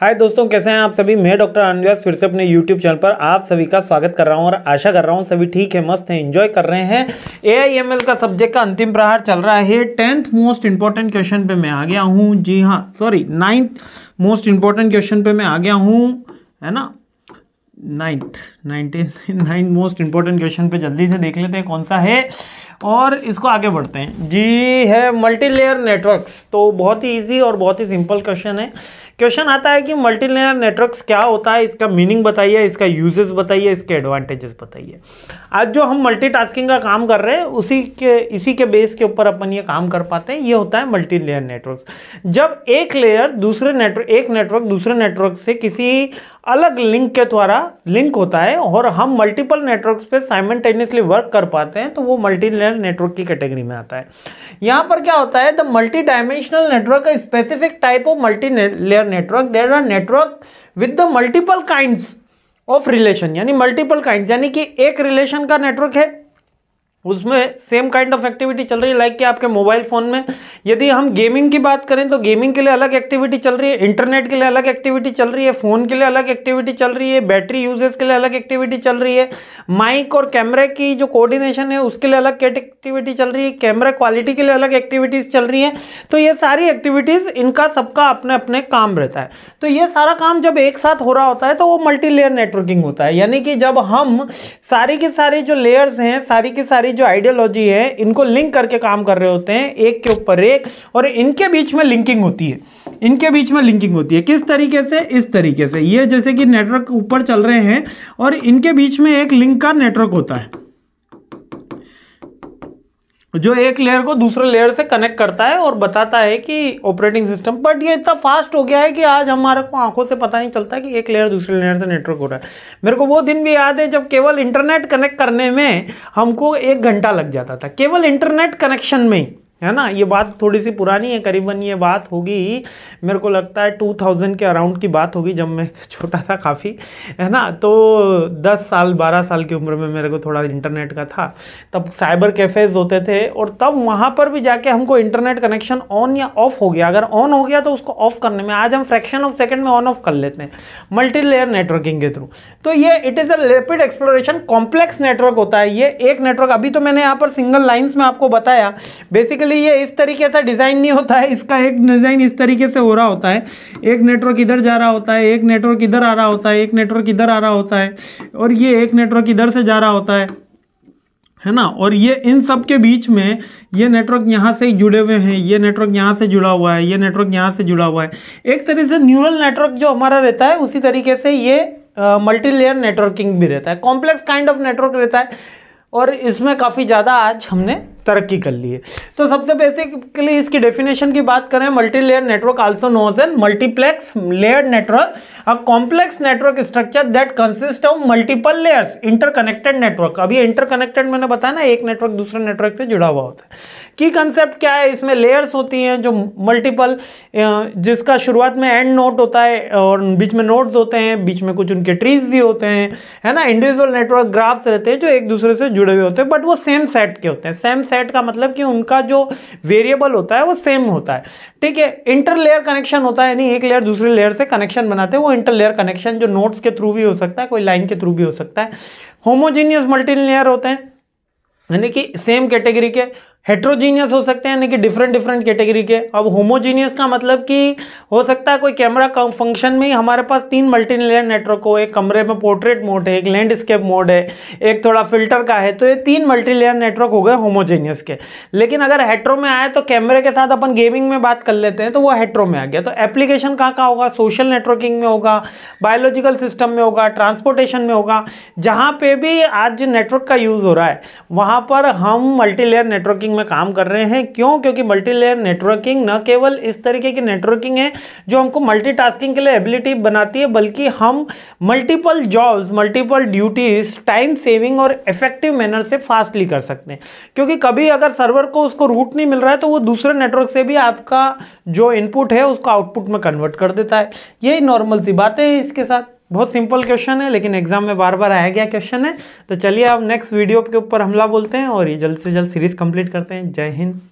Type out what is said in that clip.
हाय दोस्तों कैसे हैं आप सभी मैं डॉक्टर अनव्यास फिर से अपने यूट्यूब चैनल पर आप सभी का स्वागत कर रहा हूं और आशा कर रहा हूं सभी ठीक है मस्त हैं एंजॉय कर रहे हैं एआईएमएल का सब्जेक्ट का अंतिम प्रहार चल रहा है टेंथ मोस्ट इंपॉर्टेंट क्वेश्चन पे मैं आ गया हूं जी हाँ sorry ninth most important question पर मैं आ गया हूँ है ना ninth nineteen nine most important question पे जल्दी से देख लेते हैं कौन सा है और इसको आगे बढ़ते हैं जी है मल्टीलेयर नेटवर्क्स तो बहुत ही इजी और बहुत ही सिंपल क्वेश्चन है क्वेश्चन आता है कि मल्टीलेयर नेटवर्क्स क्या होता है इसका मीनिंग बताइए इसका यूजेस बताइए इसके एडवांटेजेस बताइए आज जो हम मल्टीटास्किंग का काम कर रहे हैं उसी के इसी के बेस के ऊपर अपन ये काम कर पाते हैं ये होता है मल्टी लेयर नेटवर्क्स जब एक लेयर दूसरे नेटवर्क एक नेटवर्क दूसरे नेटवर्क से किसी अलग लिंक के द्वारा लिंक होता है और हम मल्टीपल नेटवर्क पे साइमेंटेनियसली वर्क कर पाते हैं तो वो मल्टी लेयर नेटवर्क की कैटेगरी में आता है यहाँ पर क्या होता है the multi dimensional network specific type of multi layer network there are network with the multiple kind of relation यानी मल्टीपल काइंड यानी कि एक रिलेशन का नेटवर्क है उसमें सेम काइंड ऑफ एक्टिविटी चल रही है लाइक कि आपके मोबाइल फ़ोन में यदि हम गेमिंग की बात करें तो गेमिंग के लिए अलग एक्टिविटी चल रही है इंटरनेट के लिए अलग एक्टिविटी चल रही है फ़ोन के लिए अलग एक्टिविटी चल रही है बैटरी यूजेस के लिए अलग एक्टिविटी चल रही है माइक और कैमरे की जो कोऑर्डिनेशन है उसके लिए अलग एक्टिविटी चल रही है कैमरा क्वालिटी के लिए अलग एक्टिविटीज़ चल रही है तो ये सारी एक्टिविटीज़ इनका सबका अपने अपने काम रहता है तो ये सारा काम जब एक साथ हो रहा होता है तो वो मल्टी लेयर नेटवर्किंग होता है यानी कि जब हम सारी की सारी जो लेयर्स हैं सारी की सारी सारी जो आइडियोलॉजी है इनको लिंक करके काम कर रहे होते हैं एक के ऊपर एक और इनके बीच में लिंकिंग होती है इनके बीच में लिंकिंग होती है किस तरीके से इस तरीके से ये जैसे कि नेटवर्क ऊपर चल रहे हैं और इनके बीच में एक लिंक का नेटवर्क होता है जो एक लेयर को दूसरे लेयर से कनेक्ट करता है और बताता है कि ऑपरेटिंग सिस्टम बट ये इतना फास्ट हो गया है कि आज हमारे को आंखों से पता नहीं चलता कि एक लेयर दूसरे लेयर से नेटवर्क हो रहा है मेरे को वो दिन भी याद है जब केवल इंटरनेट कनेक्ट करने में हमको एक घंटा लग जाता था केवल इंटरनेट कनेक्शन में ही है ना ये बात थोड़ी सी पुरानी है करीबन ये बात होगी मेरे को लगता है 2000 के अराउंड की बात होगी जब मैं छोटा था काफ़ी है ना तो 10 साल 12 साल की उम्र में मेरे को थोड़ा इंटरनेट का था तब साइबर कैफ़ेज़ होते थे और तब वहाँ पर भी जाके हमको इंटरनेट कनेक्शन ऑन या ऑफ़ हो गया अगर ऑन हो गया तो उसको ऑफ़ करने में आज हम फ्रैक्शन ऑफ सेकेंड में ऑन ऑफ़ कर लेते हैं मल्टी लेयर नेटवर्किंग के थ्रू तो ये it is a rapid exploration complex network होता है ये एक नेटवर्क अभी तो मैंने यहाँ पर सिंगल लाइन्स में आपको बताया बेसिकली जनरली ये इस तरीके से डिज़ाइन नहीं होता है इसका एक डिज़ाइन इस तरीके से हो रहा होता है एक नेटवर्क इधर जा रहा होता है एक नेटवर्क इधर आ रहा होता है एक नेटवर्क इधर आ रहा होता है और ये एक नेटवर्क इधर से जा रहा होता है है ना और ये इन सब के बीच में ये नेटवर्क यहाँ से जुड़े हुए हैं ये नेटवर्क यहाँ से जुड़ा हुआ है ये नेटवर्क यहाँ से जुड़ा हुआ है एक तरह से न्यूरल नेटवर्क जो हमारा रहता है उसी तरीके से ये मल्टी लेयर नेटवर्किंग भी रहता है कॉम्प्लेक्स काइंड ऑफ नेटवर्क रहता है और इसमें काफ़ी ज़्यादा आज हमने तरक्की कर ली है तो सबसे बेसिकली इसकी डेफिनेशन की बात करें multi layer network also knows an multiplex layer network a complex network structure that consist of multiple layers interconnected network अभी इंटरकनेक्टेड मैंने बताया ना एक नेटवर्क दूसरे नेटवर्क से जुड़ा हुआ होता है की कंसेप्ट क्या है इसमें लेयर्स होती हैं जो मल्टीपल जिसका शुरुआत में एंड नोट होता है और बीच में नोट्स होते हैं बीच में कुछ उनके ट्रीज भी होते हैं है ना इंडिविजुअल नेटवर्क ग्राफ्स रहते हैं जो एक दूसरे से जुड़े हुए होते हैं बट वो सेम सेट के होते हैं सेम सेट सेट का मतलब कि उनका जो वेरिएबल होता है वो सेम होता है ठीक है इंटरलेयर कनेक्शन होता है यानी एक लेयर दूसरे लेयर से कनेक्शन बनाते हैं वो इंटरलेयर कनेक्शन जो नोट्स के थ्रू भी हो सकता है कोई लाइन के थ्रू भी हो सकता है होमोजीनियस मल्टीलेयर होते हैं यानी कि सेम कैटेगरी के हेट्रोजीनियस हो सकते हैं यानी कि डिफरेंट डिफरेंट कैटेगरी के अब होमोजीनियस का मतलब कि हो सकता है कोई कैमरा फंक्शन में ही हमारे पास तीन मल्टी लेयर नेटवर्क हो एक कमरे में पोर्ट्रेट मोड है एक लैंडस्केप मोड है एक थोड़ा फिल्टर का है तो ये तीन मल्टी लेयर नेटवर्क हो गए होमोजीनियस के लेकिन अगर हेट्रो में आए तो कैमरे के साथ अपन गेमिंग में बात कर लेते हैं तो वो हेट्रो में आ गया तो एप्लीकेशन कहाँ कहाँ होगा सोशल नेटवर्किंग में होगा बायोलॉजिकल सिस्टम में होगा ट्रांसपोर्टेशन में होगा जहाँ पर भी आज नेटवर्क का यूज़ हो रहा है वहाँ पर हम मल्टी लेयर नेटवर्किंग नेटवर्किंग में काम कर रहे हैं क्यों क्योंकि मल्टीलेयर नेटवर्किंग न केवल इस तरीके की नेटवर्किंग है जो हमको मल्टीटास्किंग के लिए एबिलिटी बनाती है बल्कि हम multiple jobs multiple duties time saving और इफेक्टिव मैनर से फास्टली कर सकते हैं क्योंकि कभी अगर सर्वर को उसको रूट नहीं मिल रहा है तो वो दूसरे नेटवर्क से भी आपका जो इनपुट है उसको आउटपुट में कन्वर्ट कर देता है यही नॉर्मल सी बातें हैं इसके साथ बहुत सिंपल क्वेश्चन है लेकिन एग्जाम में बार बार आया गया क्वेश्चन है तो चलिए अब नेक्स्ट वीडियो के ऊपर हमला बोलते हैं और ये जल्द से जल्द सीरीज कंप्लीट करते हैं जय हिंद